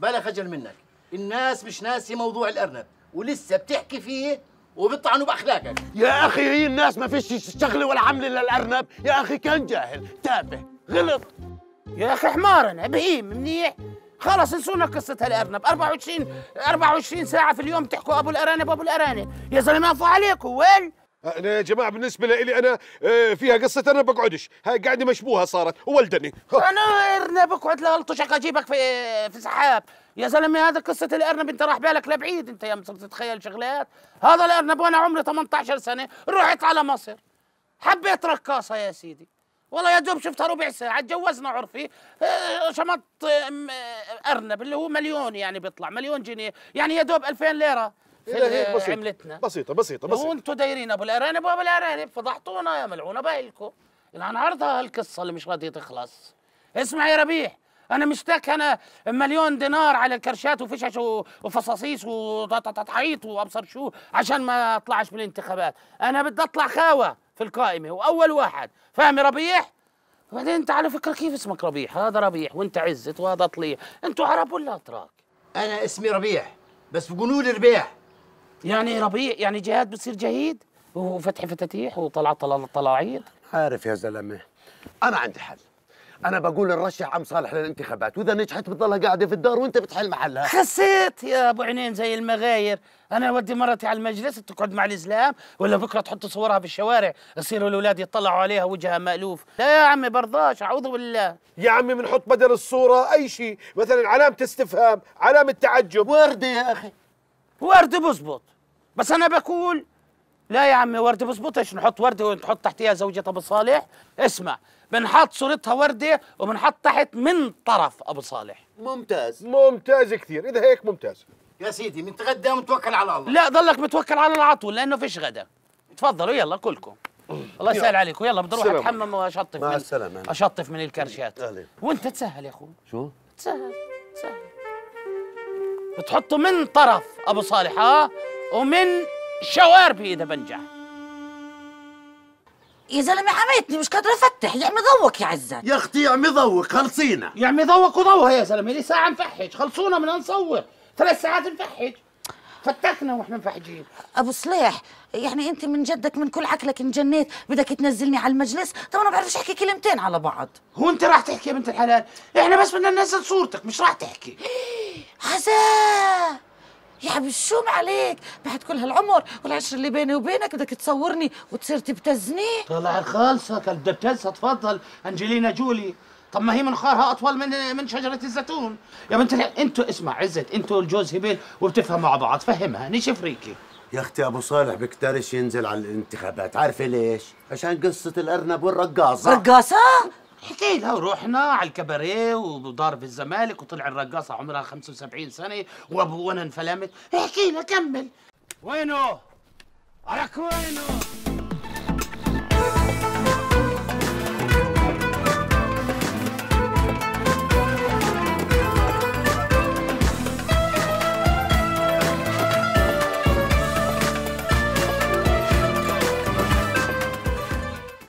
بلا خجل منك الناس مش ناسي موضوع الارنب ولسه بتحكي فيه وبيطعنوا باخلاقك يا اخي هي الناس ما فيش شغله ولا عمل للارنب يا اخي كان جاهل تافه غلط يا اخي حمارنا بهيم منيح خلص انسونا قصة هالارنب 24 24 ساعة في اليوم تحكوا ابو الارانب ابو الارانب يا زلمه عفو عليكم وين انا آه، يا جماعه بالنسبه لي انا آه، فيها قصه انا بقعدش هاي قاعده مشبوهه صارت ولدني انا ارنب بقعد لالطشك اجيبك في في سحاب يا زلمه هذا قصه الارنب انت راح بالك لبعيد انت يا مصر تتخيل شغلات هذا الارنب وانا عمري 18 سنه رحت على مصر حبيت رقاصه يا سيدي والله يا دوب شفتها ربع ساعة تجوزنا عرفي آه، شمط أرنب اللي هو مليون يعني بيطلع مليون جنيه يعني يا دوب 2000 ليرة إيه في هيك بسيطة عملتنا بسيطة بسيطة بسيطة وانتوا دايرين ابو الارانب وابو الارانب فضحتونا يا ملعونة الان عرضها هالقصة اللي مش راضية تخلص اسمع يا ربيح انا مشتاك انا مليون دينار على الكرشات وفشش وفصاصيص وتحيط وابصر شو عشان ما اطلعش بالانتخابات انا بدي اطلع خاوه في القائمه واول واحد فاهم يا ربيح وبعدين انت على فكره كيف اسمك ربيح هذا ربيح وانت عزت وهذا طليح انتوا عرب ولا اتراك انا اسمي ربيح بس بقولوا لي ربيح يعني ربيع يعني جهاد بتصير جهيد وفتحي فتاتيح وطلع طلع طلاعيد عارف يا زلمه انا عندي حل انا بقول نرشح عم صالح للانتخابات واذا نجحت بتضلها قاعده في الدار وانت بتحل محلها خسيت يا ابو عينين زي المغاير انا اودي مرتي على المجلس تقعد مع الاسلام ولا بكره تحط صورها في الشوارع يصيروا الاولاد يطلعوا عليها وجهها مالوف لا يا عمي برضاش اعوذ بالله يا عمي بنحط بدل الصوره اي شيء مثلا علامه استفهام علامه تعجب ورده يا اخي ورد بزبط بس انا بقول لا يا عمي ورد ايش نحط ورده ونحط تحتيها زوجة ابو صالح اسمع بنحط صورتها ورده وبنحط تحت من طرف ابو صالح ممتاز ممتاز كثير اذا هيك ممتاز يا سيدي بنتغدى ونتوكل على الله لا ضلك متوكل على الله على طول لانه فيش غدا تفضلوا يلا كلكم الله يسهل عليكم يلا بدي اروح اتحمم واشطف مع السلامه اشطف من الكرشات وانت تسهل يا اخو شو تسهل تسهل بتحطه من طرف ابو صالح اه ومن شوارب اذا بنجح يا زلمه حميتني مش قادره افتح يا عمي ضوك يا عزة يا اختي يا عمي ضوك خلصينا يا عمي ضوك وضوها يا زلمه لي ساعه نفحج خلصونا من نصور ثلاث ساعات نفحج فتكنا واحنا مفحجين ابو صليح يعني انت من جدك من كل عقلك انجنيت بدك تنزلني على المجلس طب انا بعرفش احكي كلمتين على بعض هو انت راح تحكي يا بنت الحلال احنا بس بدنا ننزل صورتك مش راح تحكي عزا يا عم الشوم عليك بعد كل هالعمر والعشر اللي بيني وبينك بدك تصورني وتصير تبتزني طلع خالصك بدي ابتزها تفضل انجلينا جولي طب ما هي منخارها اطول من من شجره الزيتون يا بنت انتوا اسمع عزت انتوا الجوز هبيل وبتفهموا مع بعض فهمها نيش افريقي يا اختي ابو صالح بيقدرش ينزل على الانتخابات عارفه ليش عشان قصه الارنب والرقاصه رقاصه حكي لها ورحنا على الكباريه ودار في الزمالك وطلع الرقاصه عمرها 75 سنه وابو انفلمت احكي لها كمل وينه؟ أراك وينه؟